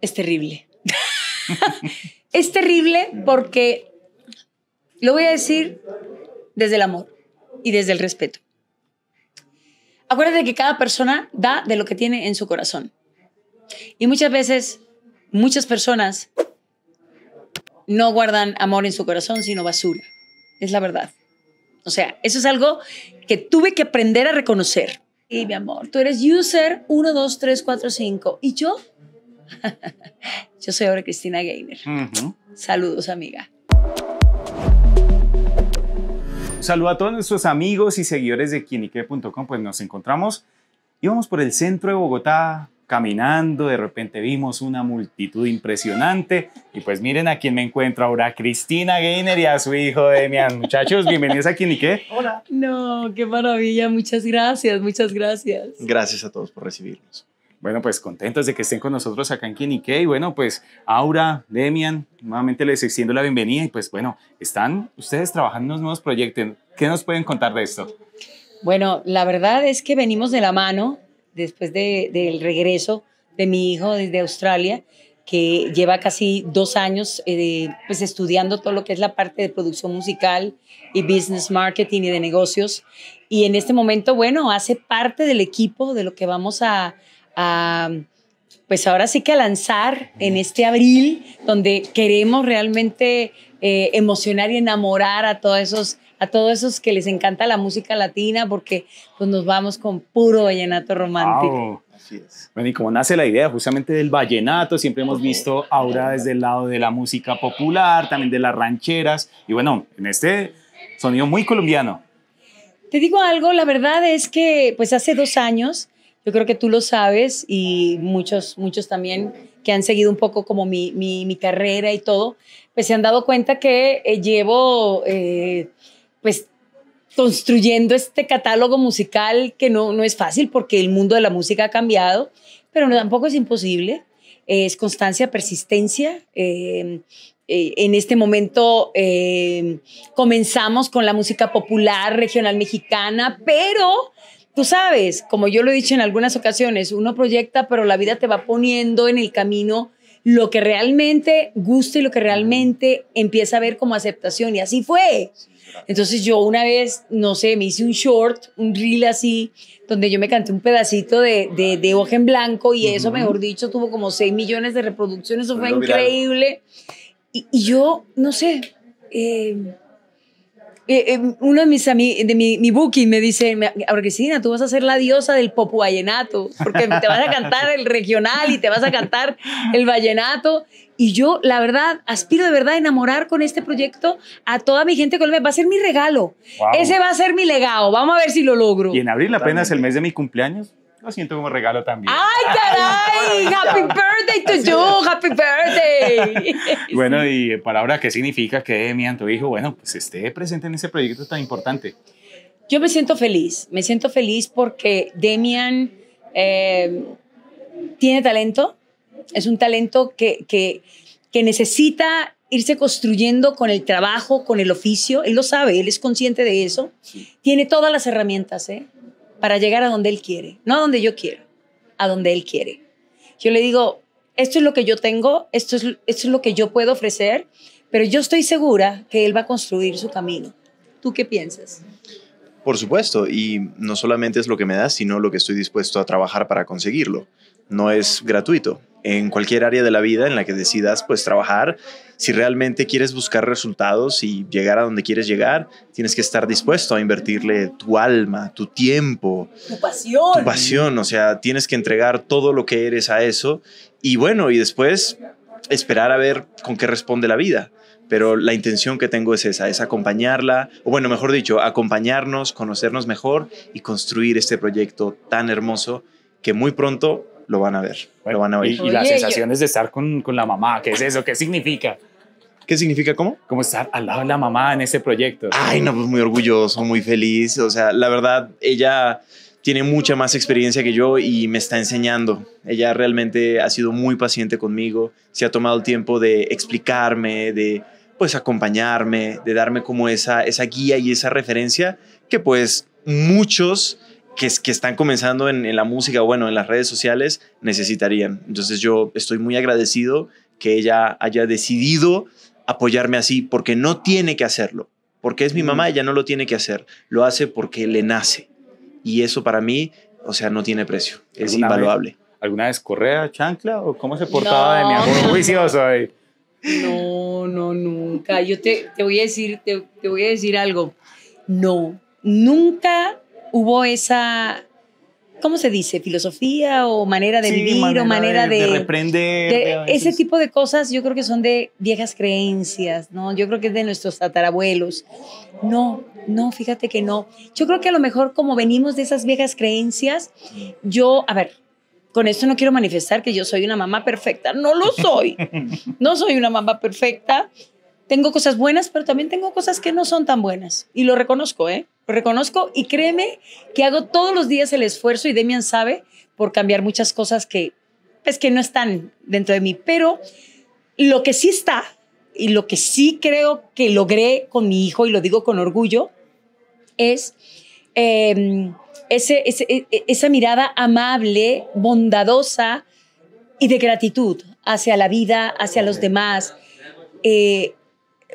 es terrible. es terrible porque lo voy a decir desde el amor y desde el respeto. Acuérdate que cada persona da de lo que tiene en su corazón. Y muchas veces, muchas personas no guardan amor en su corazón, sino basura. Es la verdad. O sea, eso es algo que tuve que aprender a reconocer. Y mi amor, tú eres user 1, 2, 3, 4, 5. Y yo Yo soy ahora Cristina Gainer. Saludos, amiga. Saludo a todos nuestros amigos y seguidores de quienique.com. Pues nos encontramos, íbamos por el centro de Bogotá caminando, de repente vimos una multitud impresionante y pues miren a quién me encuentro ahora, Cristina Gainer y a su hijo Demian. Muchachos, bienvenidos a Quienique. Hola. No, qué maravilla, muchas gracias, muchas gracias. Gracias a todos por recibirnos. Bueno, pues contentos de que estén con nosotros acá en Quinique. Y bueno, pues Aura, Demian, nuevamente les extiendo la bienvenida. Y pues bueno, están ustedes trabajando en los nuevos proyectos. ¿Qué nos pueden contar de esto? Bueno, la verdad es que venimos de la mano después del regreso de mi hijo desde Australia, que lleva casi dos años eh, pues estudiando todo lo que es la parte de producción musical y business marketing y de negocios. Y en este momento, bueno, hace parte del equipo de lo que vamos a pues ahora sí que a lanzar en este abril, donde queremos realmente eh, emocionar y enamorar a todos esos a todos esos que les encanta la música latina porque pues nos vamos con puro vallenato romántico. Bueno, y como nace la idea justamente del vallenato, siempre hemos visto ahora desde el lado de la música popular, también de las rancheras, y bueno, en este sonido muy colombiano. Te digo algo, la verdad es que pues hace dos años yo creo que tú lo sabes y muchos, muchos también que han seguido un poco como mi, mi, mi carrera y todo, pues se han dado cuenta que eh, llevo eh, pues construyendo este catálogo musical que no, no es fácil porque el mundo de la música ha cambiado, pero tampoco es imposible. Es constancia, persistencia. Em, eh, en este momento em, comenzamos con la música popular regional mexicana, pero Tú sabes, como yo lo he dicho en algunas ocasiones, uno proyecta, pero la vida te va poniendo en el camino lo que realmente gusta y lo que realmente empieza a ver como aceptación. Y así fue. Entonces yo una vez, no sé, me hice un short, un reel así, donde yo me canté un pedacito de, de, hoja en blanco y eso, mejor dicho, tuvo como 6 millones de reproducciones. Eso fue increíble. Y, yo, no sé, eh, eh, eh, uno de mis amigos, de mi, mi booking me dice, Cristina, tú vas a ser la diosa del vallenato porque te vas a cantar el regional y te vas a cantar el vallenato. Y yo, la verdad, aspiro de verdad a enamorar con este proyecto a toda mi gente colombiana. Va a ser mi regalo. Ese va a ser mi legado. Vamos a ver si lo logro. Y en abril apenas es el mes de mi cumpleaños lo siento como regalo también. ¡Ay, caray! ¡Happy birthday to you! ¡Happy birthday! bueno, y para ¿qué significa que tu hijo, bueno, pues esté presente en ese proyecto tan importante? Yo me siento feliz, me siento feliz porque Demian eh, tiene talento, es un talento que, que, necesita irse construyendo con el trabajo, con el oficio, él lo sabe, él es consciente de eso, tiene todas las herramientas, ¿eh? para llegar a donde Él quiere, no a donde yo quiero, a donde Él quiere. Yo le digo, esto es lo que yo tengo, esto es, esto es lo que yo puedo ofrecer, pero yo estoy segura que Él va a construir su camino. ¿Tú qué piensas? Por supuesto, y no solamente es lo que me das, sino lo que estoy dispuesto a trabajar para conseguirlo. No es gratuito. En cualquier área de la vida en la que decidas pues trabajar, si realmente quieres buscar resultados y llegar a donde quieres llegar, tienes que estar dispuesto a invertirle tu alma, tu tiempo, tu pasión. Tu pasión, o sea, tienes que entregar todo lo que eres a eso y bueno, y después esperar a ver con qué responde la vida pero la intención que tengo es esa, es acompañarla, o bueno, mejor dicho, acompañarnos, conocernos mejor y construir este proyecto tan hermoso que muy pronto lo van a ver, lo van a oír. Y, la las sensaciones de estar con, con la mamá, ¿qué es eso? ¿Qué significa? ¿Qué significa cómo? Como estar al lado de la mamá en ese proyecto. Ay, no, pues muy orgulloso, muy feliz. O sea, la verdad, ella tiene mucha más experiencia que yo y me está enseñando. Ella realmente ha sido muy paciente conmigo, se ha tomado el tiempo de explicarme, de pues acompañarme, de darme como esa, esa guía y esa referencia que pues muchos que, que están comenzando en, la música, bueno, en las redes sociales, necesitarían. Entonces yo estoy muy agradecido que ella haya decidido apoyarme así, porque no tiene que hacerlo. Porque es mi mamá, ella no lo tiene que hacer. Lo hace porque le nace. Y eso para mí, o sea, no tiene precio. Es invaluable. ¿Alguna vez correa, chancla o cómo se portaba de mi amor juicioso ahí? No, no, nunca. Yo te, voy a decir, te, voy a decir algo. No, nunca hubo esa, ¿cómo se dice? Filosofía o manera de vivir o manera de, De, ese tipo de cosas yo creo que son de viejas creencias, ¿no? Yo creo que es de nuestros tatarabuelos. No, no, fíjate que no. Yo creo que a lo mejor como venimos de esas viejas creencias, yo, a ver, con esto no quiero manifestar que yo soy una mamá perfecta. No lo soy. No soy una mamá perfecta. Tengo cosas buenas, pero también tengo cosas que no son tan buenas. Y lo reconozco, ¿eh? reconozco y créeme que hago todos los días el esfuerzo y Demian sabe por cambiar muchas cosas que, pues, que no están dentro de mí. Pero lo que sí está y lo que sí creo que logré con mi hijo, y lo digo con orgullo, es em, e, e, esa mirada amable, bondadosa y de gratitud hacia la vida, hacia los demás. Eh,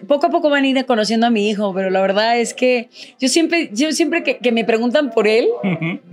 poco a poco van a ir conociendo a mi hijo, pero la verdad es que yo siempre, yo siempre que, me preguntan por él,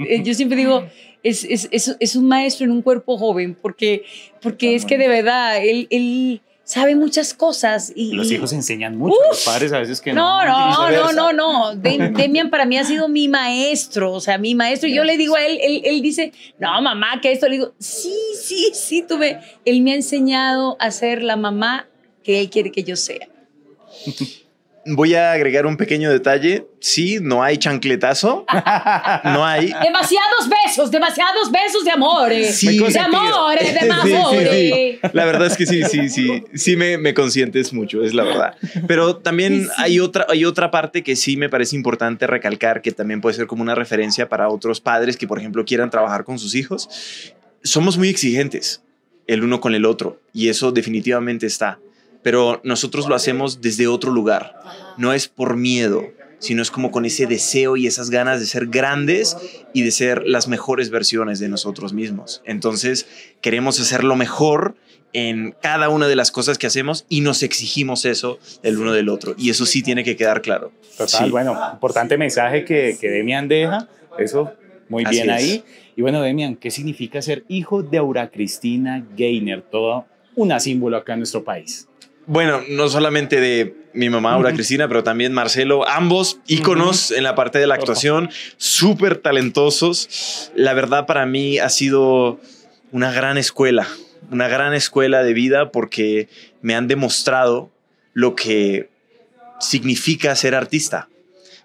eh, yo siempre digo, es, es, un maestro en un cuerpo joven, porque, porque es que de verdad, él, él sabe muchas cosas. Y, los hijos enseñan mucho, los padres a veces que no. No, no, no, no, no. Demian para mí ha sido mi maestro, o sea, mi maestro. yo le digo a él, él, él, dice, no, mamá, que esto. Le digo, sí, sí, sí, tú Él me ha enseñado a ser la mamá que él quiere que yo sea. Voy a agregar un pequeño detalle. Sí, no hay chancletazo. No hay. Demasiados besos, demasiados besos de amores. Sí, de amores, de amores. la verdad es que sí, sí, sí. Sí me, me consientes mucho, es la verdad. Pero también hay, otra, hay otra parte que sí me parece importante recalcar, que también puede ser como una referencia para otros padres que, por ejemplo, quieran trabajar con sus hijos. Somos muy exigentes el uno con el otro y eso definitivamente está pero nosotros lo hacemos desde otro lugar. No es por miedo, sino es como con ese deseo y esas ganas de ser grandes y de ser las mejores versiones de nosotros mismos. Entonces, queremos hacer lo mejor en cada una de las cosas que hacemos y nos exigimos eso el uno del otro. Y eso sí tiene que quedar claro. Total, sí. bueno, importante mensaje que, que Demian deja. Eso muy bien ahí. Y bueno, Demian, ¿qué significa ser hijo de Aura Cristina Gainer? Todo una símbolo acá en nuestro país bueno, no solamente de mi mamá, Aura Cristina, pero también Marcelo, ambos íconos en la parte de la actuación, súper talentosos. La verdad para mí ha sido una gran escuela, una gran escuela de vida porque me han demostrado lo que significa ser artista.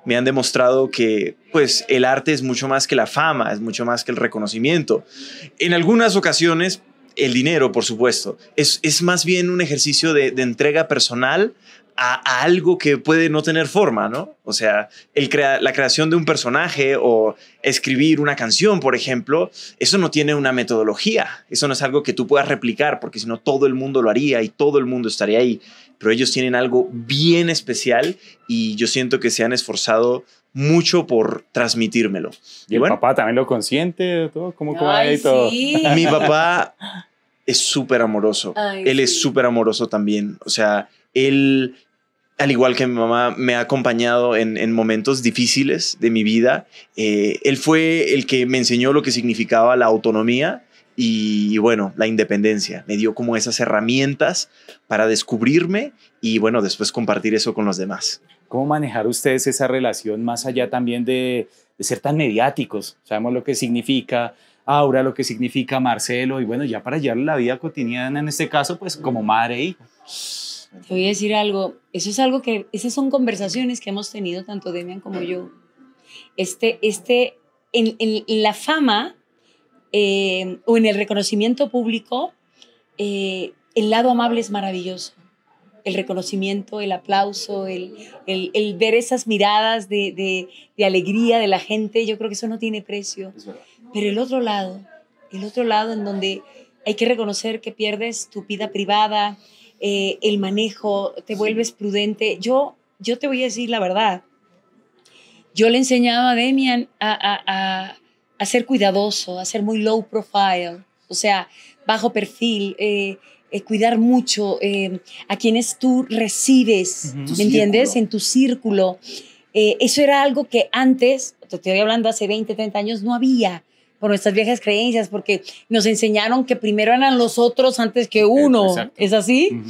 Me han demostrado que pues el arte es mucho más que la fama, es mucho más que el reconocimiento. En algunas ocasiones el dinero, por supuesto. Es, más bien un ejercicio de, entrega personal a, algo que puede no tener forma, ¿no? O sea, el la creación de un personaje o escribir una canción, por ejemplo, eso no tiene una metodología. Eso no es algo que tú puedas replicar, porque si no, todo el mundo lo haría y todo el mundo estaría ahí. Pero ellos tienen algo bien especial y yo siento que se han esforzado mucho por transmitírmelo. ¿Y, el bueno, papá también lo consiente? ¿Todo? ¿Cómo, cómo Ay, todo? Mi papá es súper amoroso. él es súper amoroso también. O sea, él, al igual que mi mamá, me ha acompañado en, en momentos difíciles de mi vida. Eh, él fue el que me enseñó lo que significaba la autonomía y, bueno, la independencia me dio como esas herramientas para descubrirme y bueno, después compartir eso con los demás. ¿Cómo manejar ustedes esa relación más allá también de, ser tan mediáticos? Sabemos lo que significa Aura, lo que significa Marcelo y bueno, ya para llevar la vida cotidiana en este caso, pues como madre e Te voy a decir algo, eso es algo que, esas son conversaciones que hemos tenido tanto Demian como yo. Este, este, en la fama, eh, o en el reconocimiento público, eh, el lado amable es maravilloso. El reconocimiento, el aplauso, el, ver esas miradas de, alegría de la gente, yo creo que eso no tiene precio. Pero el otro lado, el otro lado en donde hay que reconocer que pierdes tu vida privada, eh, el manejo, te vuelves prudente. Yo, yo te voy a decir la verdad. Yo le enseñaba a Demian a a ser cuidadoso, a ser muy low profile, o sea, bajo perfil, eh, eh, cuidar mucho eh, a quienes tú recibes, ¿me entiendes? En tu círculo. eso era algo que antes, te estoy hablando hace 20, 30 años, no había por nuestras viejas creencias, porque nos enseñaron que primero eran los otros antes que e-, uno, ¿es así?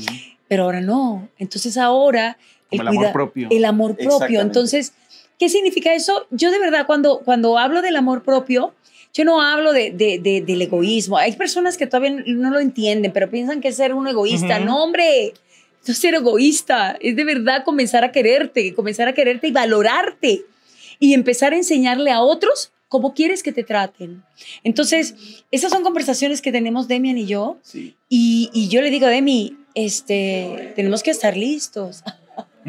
Pero ahora no. Entonces ahora... el, el amor propio. El amor propio. Entonces ¿Qué significa eso? Yo de verdad, cuando, cuando hablo del amor propio, yo no hablo de, del egoísmo. Hay personas que todavía no lo entienden, pero piensan que es ser un egoísta. No, hombre, no ser egoísta. Es de verdad comenzar a quererte, comenzar a quererte y valorarte. Y empezar a enseñarle a otros cómo quieres que te traten. Entonces, esas son conversaciones que tenemos Demian y yo. Sí. Y, y, yo le digo, a Demi, este, tenemos que estar listos.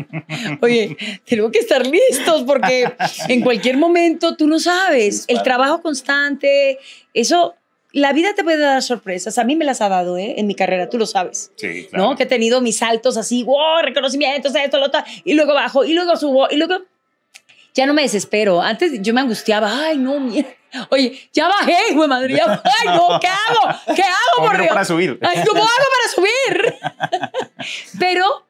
Oye, tenemos que estar listos porque en cualquier momento tú no sabes. El trabajo constante, eso la vida te puede dar sorpresas. A mí me las ha dado, ¿eh? En mi carrera, tú lo sabes. Sí, ¿No? Que he tenido mis saltos así, wow, reconocimientos, esto, lo otro, y luego bajo, y luego subo, y luego. Ya no me desespero. Antes yo me angustiaba, ay, no, mierda. Oye, ya bajé, güey, madre. ay, no, ¿qué hago? ¿Qué hago, por Dios? para subir. ¿cómo hago para subir? Pero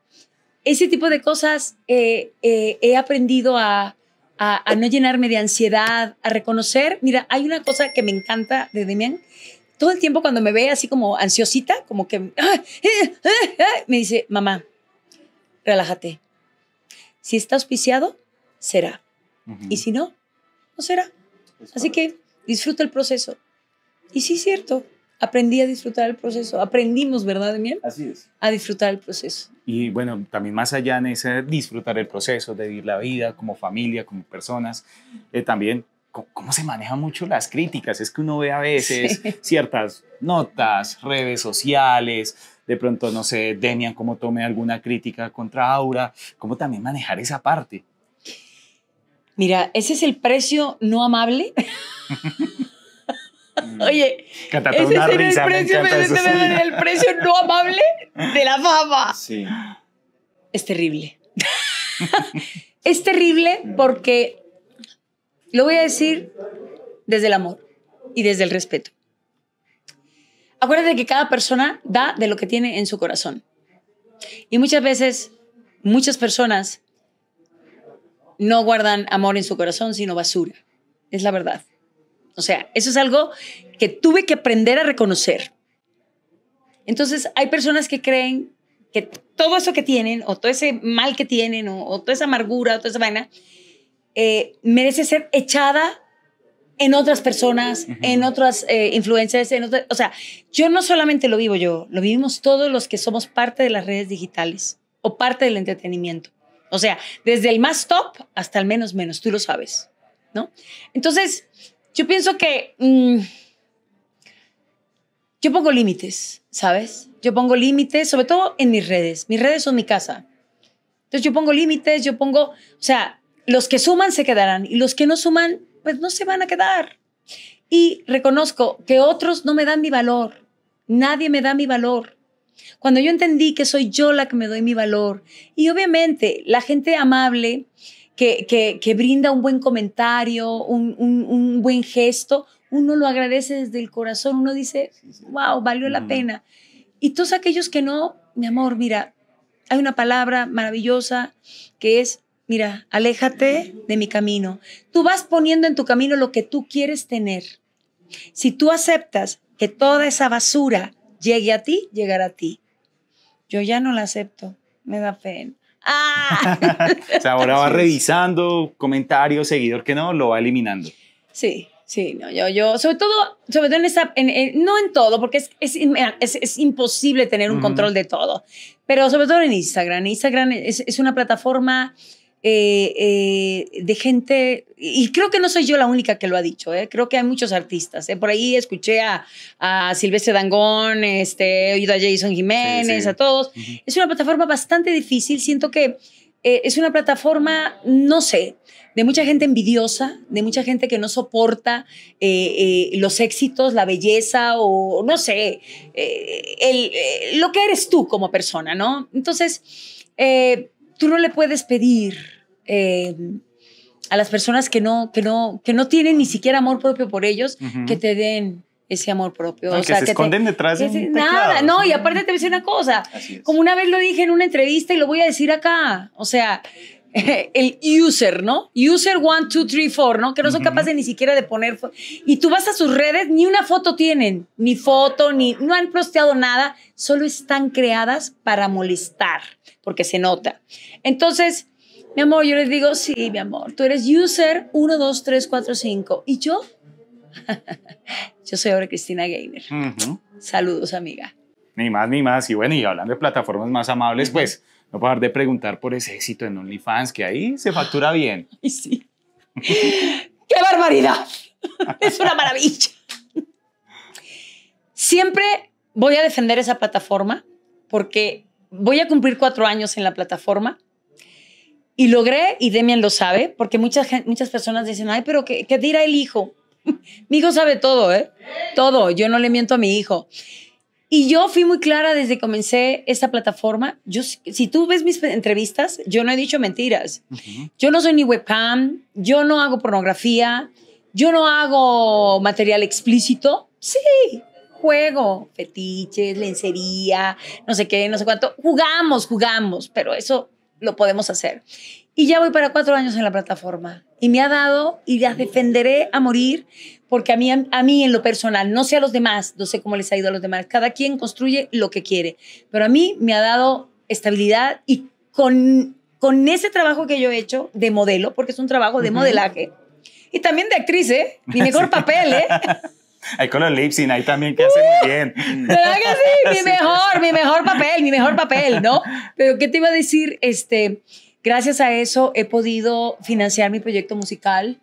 ese tipo de cosas eh, eh, he aprendido a, no llenarme de ansiedad, a reconocer. Mira, hay una cosa que me encanta de Demian. Todo el tiempo cuando me ve así como ansiosita, como que ¡Ah! ¡Ah! ¡Ah! me dice, mamá, relájate. Si está auspiciado, será. Y si no, no será. Así que disfruta el proceso. Y sí, es cierto aprendí a disfrutar el proceso. Aprendimos, ¿verdad, Demián? Así es. A disfrutar el proceso. Y bueno, también más allá en ese disfrutar el proceso, de vivir la vida como familia, como personas, eh, también cómo se manejan mucho las críticas. Es que uno ve a veces ciertas notas, redes sociales, de pronto, no sé, Demian, cómo tome alguna crítica contra Aura, cómo también manejar esa parte. Mira, ese es el precio no amable Mm. Oye, ese una el precio, el precio no amable de la fama. Sí. Es terrible. es terrible mm. porque lo voy a decir desde el amor y desde el respeto. Acuérdate que cada persona da de lo que tiene en su corazón. Y muchas veces, muchas personas no guardan amor en su corazón, sino basura. Es la verdad. O sea, eso es algo que tuve que aprender a reconocer. Entonces, hay personas que creen que todo eso que tienen, o todo ese mal que tienen, o, toda esa amargura, o toda esa vaina, eh, merece ser echada en otras personas, en otras eh, influencias, o sea, yo no solamente lo vivo yo, lo vivimos todos los que somos parte de las redes digitales o parte del entretenimiento. O sea, desde el más top hasta el menos menos, tú lo sabes, ¿no? Entonces, yo pienso que mm, yo pongo límites, ¿sabes? Yo pongo límites, sobre todo en mis redes. Mis redes son mi casa. Entonces yo pongo límites, yo pongo, o sea, los que suman se quedarán y los que no suman, pues no se van a quedar. Y reconozco que otros no me dan mi valor. Nadie me da mi valor. Cuando yo entendí que soy yo la que me doy mi valor, y obviamente la gente amable que, brinda un buen comentario, un, un, buen gesto, uno lo agradece desde el corazón, uno dice, wow, valió la mm. pena. Y todos aquellos que no, mi amor, mira, hay una palabra maravillosa que es, mira, aléjate de mi camino. Tú vas poniendo en tu camino lo que tú quieres tener. Si tú aceptas que toda esa basura llegue a ti, llegará a ti. Yo ya no la acepto, me da pena. ¡Ah! ahora va revisando comentarios, seguidor que no, lo va eliminando. Sí, sí, no, yo, yo, sobre todo, sobre todo en esta, no en todo, porque es, es, imposible tener un control de todo, pero sobre todo en Instagram. Instagram es, una plataforma eh, eh, de gente, y creo que no soy yo la única que lo ha dicho, eh, creo que hay muchos artistas. Por ahí escuché a, a Silvestre Dangón, este, he oído a Jason Jiménez, a todos. Es una plataforma bastante difícil, siento que es una plataforma, no sé, de mucha gente envidiosa, de mucha gente que no soporta los éxitos, la belleza o no sé, lo que eres tú como persona, ¿no? Entonces, tú no le puedes pedir eh, a las personas que no, que, no, que no tienen ni siquiera amor propio por ellos que te den ese amor propio. Ah, o que se esconden detrás de Nada, no, y aparte te voy a decir una cosa. Como una vez lo dije en una entrevista y lo voy a decir acá. O sea, el user, ¿no? User 1, 2, 3, 4, ¿no? Que no son capaces ni siquiera de poner. Y tú vas a sus redes, ni una foto tienen, ni foto, ni. No han posteado nada, solo están creadas para molestar, porque se nota. Entonces, mi amor, yo les digo, sí, mi amor, tú eres user 12345 y yo, yo soy ahora Cristina Gainer. Saludos, amiga. Ni más, ni más. Y bueno, y hablando de plataformas más amables, pues no puedo dejar de preguntar por ese éxito en OnlyFans, que ahí se factura bien. Y sí. ¡Qué barbaridad! es una maravilla. Siempre voy a defender esa plataforma porque voy a cumplir cuatro años en la plataforma y logré, y Demian lo sabe, porque muchas, muchas personas dicen, ay, pero ¿qué, dirá el hijo? mi hijo sabe todo, ¿eh? Todo, yo no le miento a mi hijo. Y yo fui muy clara desde que comencé esta plataforma. Yo, si tú ves mis entrevistas, yo no he dicho mentiras. Yo no soy ni webcam, yo no hago pornografía, yo no hago material explícito. Sí, juego, fetiches, lencería, no sé qué, no sé cuánto. Jugamos, jugamos, pero eso lo podemos hacer. Y ya voy para cuatro años en la plataforma. Y me ha dado y ya defenderé a morir, porque a mí, a, mí en lo personal, no sé a los demás, no sé cómo les ha ido a los demás. Cada quien construye lo que quiere. Pero a mí me ha dado estabilidad y con, con ese trabajo que yo he hecho de modelo, porque es un trabajo de modelaje, y también de actriz, ¿eh? Mi mejor papel, ¿eh? Hay con los lipsing ahí también que hace muy bien. ¿Verdad que sí? Mi mejor, mi mejor papel, mi mejor papel, ¿no? Pero ¿qué te iba a decir? Este, gracias a eso he podido financiar mi proyecto musical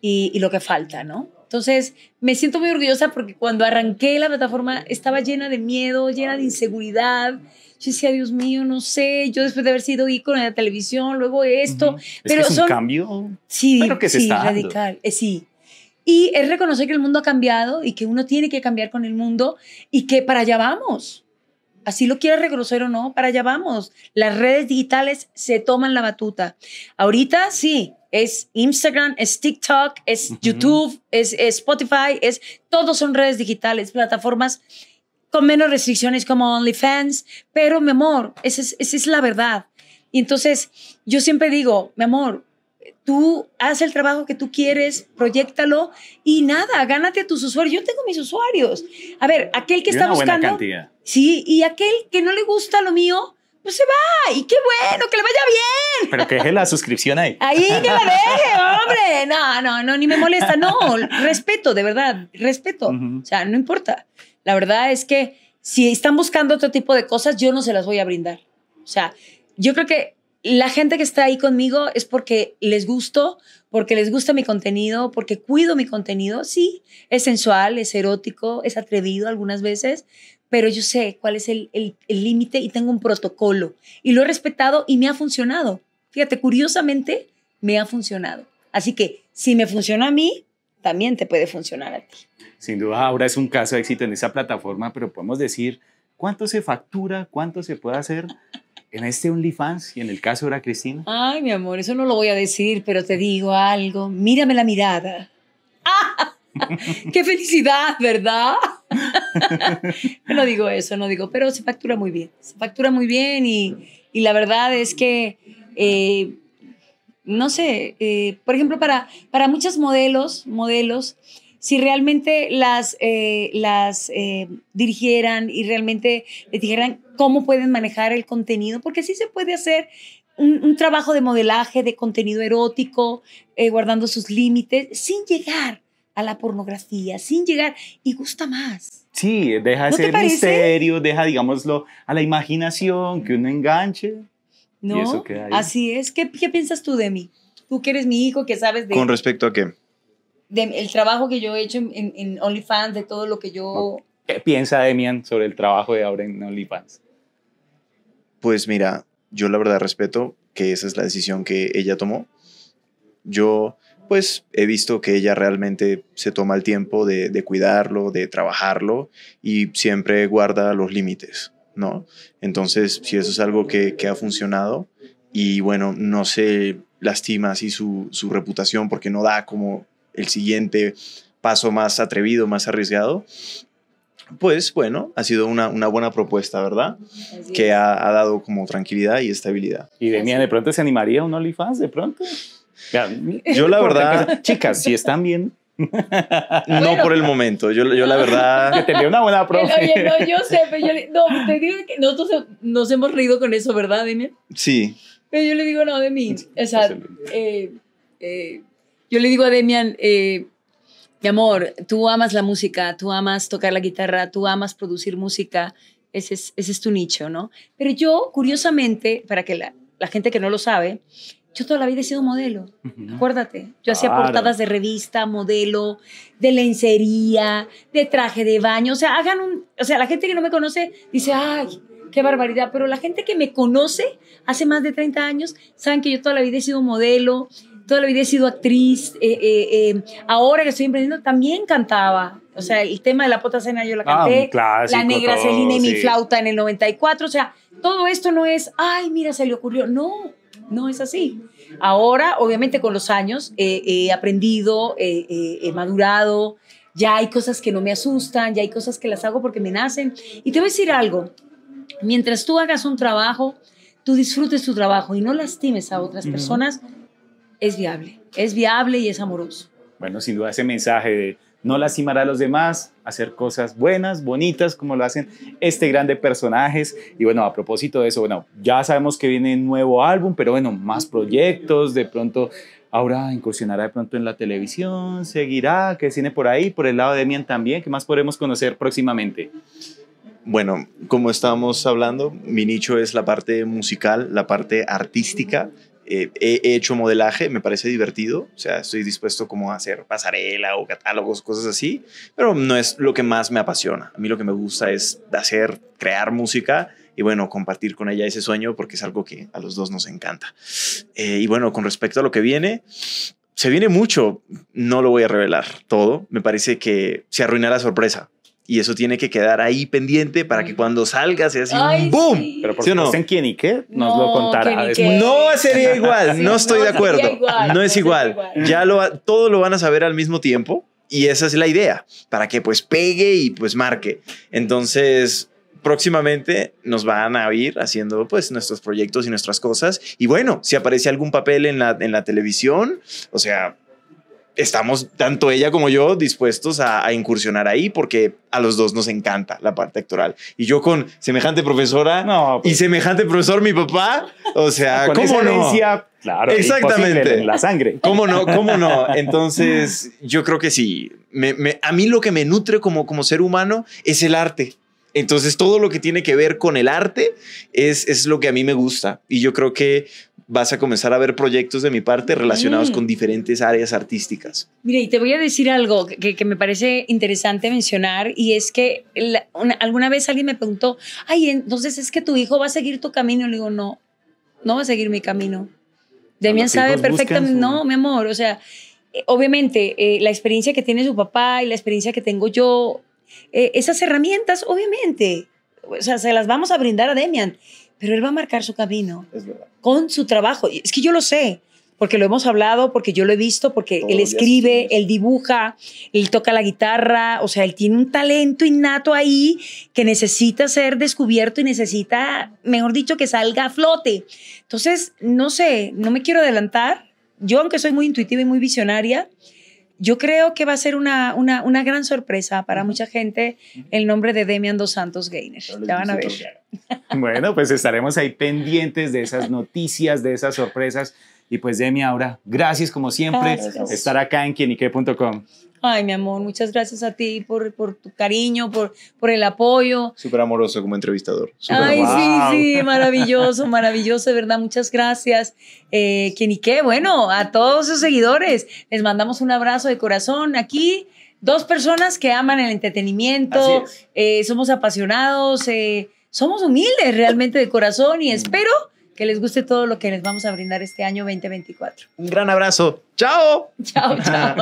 y, lo que falta, ¿no? Entonces, me siento muy orgullosa porque cuando arranqué la plataforma estaba llena de miedo, llena de inseguridad. Yo decía, Dios mío, no sé, yo después de haber sido ícono de la televisión, luego esto. pero es es un cambio. Sí, que se sí, radical. Eh, sí, y es reconocer que el mundo ha cambiado y que uno tiene que cambiar con el mundo y que para allá vamos. Así lo quieras reconocer o no, para allá vamos. Las redes digitales se toman la batuta. Ahorita sí, es Instagram, es TikTok, es YouTube, es, Spotify, es todos son redes digitales, plataformas con menos restricciones como OnlyFans, pero mi amor, es, esa es la verdad. Y entonces yo siempre digo, mi amor, tú haz el trabajo que tú quieres, proyectalo y nada, gánate a tus usuarios. Yo tengo mis usuarios. A ver, aquel que está buscando. Buena Sí, y aquel que no le gusta lo mío, pues se va. Y qué bueno, que le vaya bien. Pero que deje la suscripción ahí. Ahí que la deje, hombre. No, no, no, ni me molesta. No, respeto, de verdad, respeto. O sea, no importa. La verdad es que si están buscando otro tipo de cosas, yo no se las voy a brindar. O sea, yo creo que la gente que está ahí conmigo es porque les gusto, porque les gusta mi contenido, porque cuido mi contenido. Sí, es sensual, es erótico, es atrevido algunas veces, pero yo sé cuál es el límite y tengo un protocolo. Y lo he respetado y me ha funcionado. Fíjate, curiosamente, me ha funcionado. Así que si me funciona a mí, también te puede funcionar a ti. Sin duda, ahora es un caso de éxito en esa plataforma, pero podemos decir ¿Cuánto se factura? ¿Cuánto se puede hacer en este OnlyFans y en el caso de la Cristina? Ay, mi amor, eso no lo voy a decir, pero te digo algo. Mírame la mirada. ¡Qué felicidad, verdad! no digo eso, no digo, pero se factura muy bien. Se factura muy bien y, y la verdad es que, eh, no sé, eh, por ejemplo, para, para muchos modelos, modelos, si realmente las, eh, las eh, dirigieran y realmente les dijeran cómo pueden manejar el contenido, porque sí se puede hacer un, un trabajo de modelaje, de contenido erótico, eh, guardando sus límites, sin llegar a la pornografía, sin llegar y gusta más. Sí, deja ese misterio, deja, digámoslo, a la imaginación, que uno enganche. No, así es. ¿Qué, ¿Qué piensas tú de mí? Tú que eres mi hijo, que sabes de... ¿Con respecto a qué? El trabajo que yo he hecho en, en, OnlyFans, de todo lo que yo... ¿Qué piensa Demian sobre el trabajo de ahora en OnlyFans? Pues mira, yo la verdad respeto que esa es la decisión que ella tomó. Yo pues he visto que ella realmente se toma el tiempo de, cuidarlo, de trabajarlo y siempre guarda los límites, ¿no? Entonces, si eso es algo que, ha funcionado y bueno, no se lastima así su, su reputación porque no da como el siguiente paso más atrevido, más arriesgado. Pues bueno, ha sido una, buena propuesta, ¿verdad? que ha, dado como tranquilidad y estabilidad. Y Demian, ¿de pronto se animaría un OnlyFans? ¿De pronto? yo la verdad... Chicas, si están bien, no por el momento. Yo, yo la verdad. Que tenía una buena propuesta. no, yo sé, pero yo no, te digo que nosotros nos hemos reído con eso, ¿verdad, Sí. Pero yo le digo, no, de mí. O sea, eh, eh yo le digo a Demian, eh, mi amor, tú amas la música, tú amas tocar la guitarra, tú amas producir música, ese es, ese es tu nicho, ¿no? Pero yo, curiosamente, para que la, gente que no lo sabe, yo toda la vida he sido modelo, acuérdate. Yo hacía portadas de revista, modelo, de lencería, de traje de baño. O sea, hagan un. O sea, la gente que no me conoce dice, ay, qué barbaridad. Pero la gente que me conoce hace más de 30 años saben que yo toda la vida he sido modelo, toda la vida he sido actriz, eh, eh, eh, ahora que estoy emprendiendo también cantaba. O sea, el tema de la cena yo la ah, canté, la negra Celina y mi flauta en el 94, o sea, todo esto no es, ay, mira, se le ocurrió, no, no es así. Ahora, obviamente con los años, he aprendido, he madurado, ya hay cosas que no me asustan, ya hay cosas que las hago porque me nacen. Y te voy a decir algo, mientras tú hagas un trabajo, tú disfrutes tu trabajo y no lastimes a otras personas, es viable, es viable y es amoroso. Bueno, sin duda ese mensaje de no lastimar a los demás, hacer cosas buenas, bonitas, como lo hacen este grande personajes. Y bueno, a propósito de eso, bueno, ya sabemos que viene un nuevo álbum, pero bueno, más proyectos, de pronto ahora incursionará de pronto en la televisión, seguirá, que cine por ahí, por el lado de Mian también, ¿qué más podremos conocer próximamente? Bueno, como estamos hablando, mi nicho es la parte musical, la parte artística. Eh, he hecho modelaje, me parece divertido, o sea, estoy dispuesto como a hacer pasarela o catálogos, cosas así, pero no es lo que más me apasiona. A mí lo que me gusta es hacer, crear música y bueno, compartir con ella ese sueño porque es algo que a los dos nos encanta. Eh, y bueno, con respecto a lo que viene, se viene mucho, no lo voy a revelar todo, me parece que se arruina la sorpresa, y eso tiene que quedar ahí pendiente para que cuando salga sea así ¡boom! Pero por no? en quién y qué nos lo contará. No sería igual, no estoy de acuerdo. no, es igual. Ya lo, todo lo van a saber al mismo tiempo y esa es la idea, para que pues pegue y pues marque. Entonces, próximamente nos van a ir haciendo pues nuestros proyectos y nuestras cosas. Y bueno, si aparece algún papel en la, en la televisión, o sea, estamos tanto ella como yo dispuestos a, incursionar ahí porque a los dos nos encanta la parte actoral. Y yo con semejante profesora y pues. semejante profesor mi papá, o sea, ¿cómo claro, Exactamente. En la sangre. ¿Cómo no? ¿Cómo no? Entonces, yo creo que sí. a mí lo que me nutre como, como ser humano es el arte. Entonces, todo lo que tiene que ver con el arte es, es lo que a mí me gusta. Y yo creo que vas a comenzar a ver proyectos de mi parte relacionados con diferentes áreas artísticas. Mira y te voy a decir algo que, me parece interesante mencionar, y es que alguna vez alguien me preguntó, ay, entonces es que tu hijo va a seguir tu camino. Le digo, no, no va a seguir mi camino. Demian sabe perfectamente, no, mi amor, o sea, eh, obviamente eh, la experiencia que tiene su papá y la experiencia que tengo yo, eh, esas herramientas, obviamente, o sea, se las vamos a brindar a Demian pero él va a marcar su camino con su trabajo. Es que yo lo sé, porque lo hemos hablado, porque yo lo he visto, porque él escribe, él dibuja, él toca la guitarra, o sea, él tiene un talento innato ahí que necesita ser descubierto y necesita, mejor dicho, que salga a flote. Entonces, no sé, no me quiero adelantar. Yo, aunque soy muy intuitiva y muy visionaria, yo creo que va a ser una, una, una gran sorpresa para mucha gente el nombre de Demian Dos Santos Gainer. Ya van a ver. Bueno, pues estaremos ahí pendientes de esas noticias, de esas sorpresas. Y pues Demi, ahora, gracias como siempre, estar acá en quienique.com. Ay, mi amor, muchas gracias a ti por, tu cariño, por, por el apoyo. Súper amoroso como entrevistador. Ay, sí, sí, maravilloso, maravilloso, de verdad, muchas gracias. Eh, y qué, bueno, a todos sus seguidores, les mandamos un abrazo de corazón aquí. Dos personas que aman el entretenimiento, eh, somos apasionados, eh, somos humildes realmente de corazón y espero que les guste todo lo que les vamos a brindar este año 2024. Un gran abrazo. Chao. Chao, chao.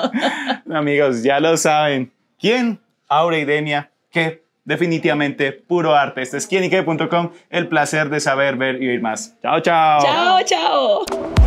Amigos, ya lo saben. ¿Quién? Aura y Denia, que definitivamente puro arte. Este es quienyque.com, el placer de saber, ver y oír más. Chao, chao. Chao, chao.